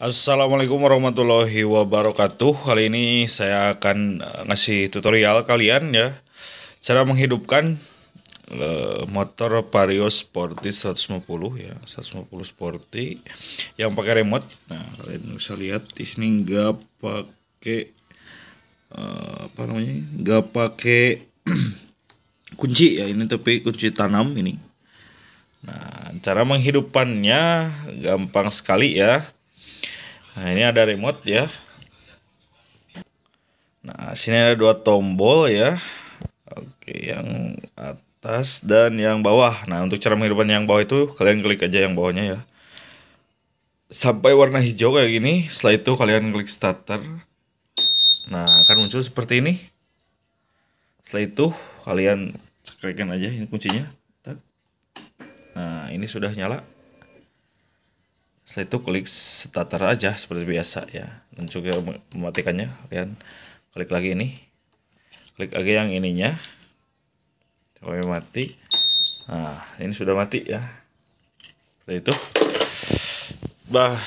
Assalamualaikum warahmatullahi wabarakatuh. Kali ini saya akan eh, ngasih tutorial kalian ya cara menghidupkan uh, motor Vario Sporty 150 ya, 150 Sporty yang pakai remote. Nah, kalian bisa lihat di sini nggak pakai uh, apa namanya? nggak pakai kunci ya ini tapi kunci tanam ini. Nah, cara menghidupannya gampang sekali ya Nah, ini ada remote ya. Nah, sini ada dua tombol ya. Oke, yang atas dan yang bawah. Nah, untuk cara menghidupkan yang bawah itu kalian klik aja yang bawahnya ya. Sampai warna hijau kayak gini, setelah itu kalian klik starter. Nah, akan muncul seperti ini. Setelah itu kalian cekrekan aja ini kuncinya. Nah, ini sudah nyala setelah itu klik starter aja seperti biasa ya dan juga mematikannya kalian klik lagi ini klik lagi yang ininya coba mati nah ini sudah mati ya setelah itu bah